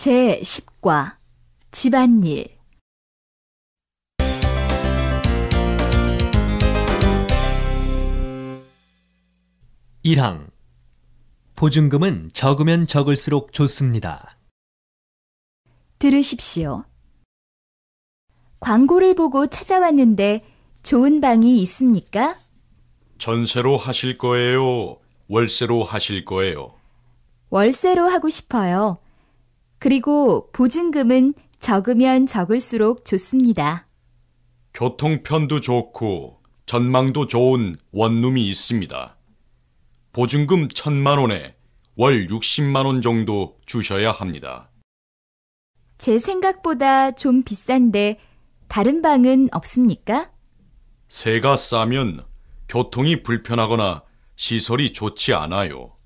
제10과 집안일 일항 보증금은 적으면 적을수록 좋습니다. 들으십시오. 광고를 보고 찾아왔는데 좋은 방이 있습니까? 전세로 하실 거예요? 월세로 하실 거예요? 월세로 하고 싶어요. 그리고 보증금은 적으면 적을수록 좋습니다. 교통편도 좋고 전망도 좋은 원룸이 있습니다. 보증금 천만 원에 월 60만 원 정도 주셔야 합니다. 제 생각보다 좀 비싼데 다른 방은 없습니까? 세가 싸면 교통이 불편하거나 시설이 좋지 않아요.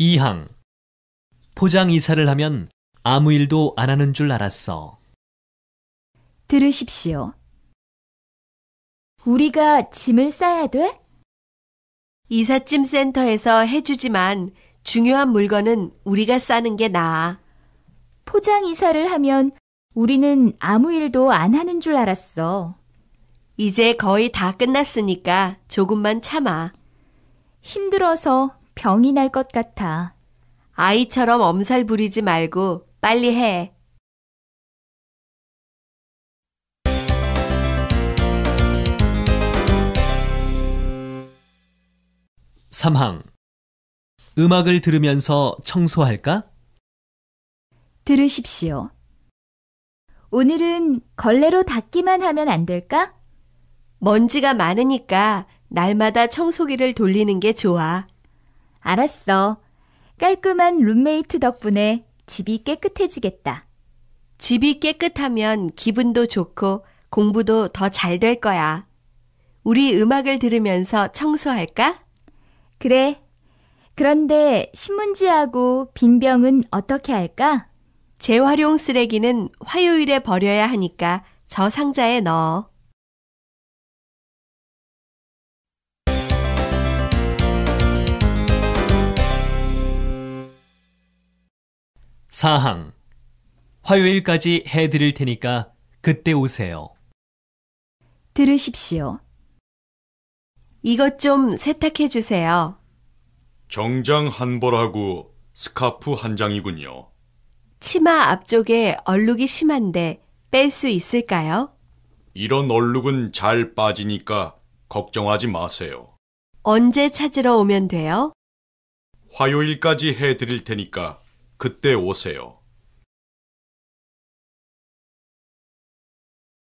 2항 포장 이사를 하면 아무 일도 안 하는 줄 알았어. 들으십시오. 우리가 짐을 싸야 돼? 이삿짐 센터에서 해주지만 중요한 물건은 우리가 싸는 게 나아. 포장 이사를 하면 우리는 아무 일도 안 하는 줄 알았어. 이제 거의 다 끝났으니까 조금만 참아. 힘들어서 병이 날 것 같아. 아이처럼 엄살 부리지 말고 빨리 해. 3항 음악을 들으면서 청소할까? 들으십시오. 오늘은 걸레로 닦기만 하면 안 될까? 먼지가 많으니까 날마다 청소기를 돌리는 게 좋아. 알았어. 깔끔한 룸메이트 덕분에 집이 깨끗해지겠다. 집이 깨끗하면 기분도 좋고 공부도 더 잘 될 거야. 우리 음악을 들으면서 청소할까? 그래. 그런데 신문지하고 빈병은 어떻게 할까? 재활용 쓰레기는 화요일에 버려야 하니까 저 상자에 넣어. 사항. 화요일까지 해드릴 테니까 그때 오세요. 들으십시오. 이것 좀 세탁해 주세요. 정장 한 벌하고 스카프 한 장이군요. 치마 앞쪽에 얼룩이 심한데 뺄 수 있을까요? 이런 얼룩은 잘 빠지니까 걱정하지 마세요. 언제 찾으러 오면 돼요? 화요일까지 해드릴 테니까 그때 오세요.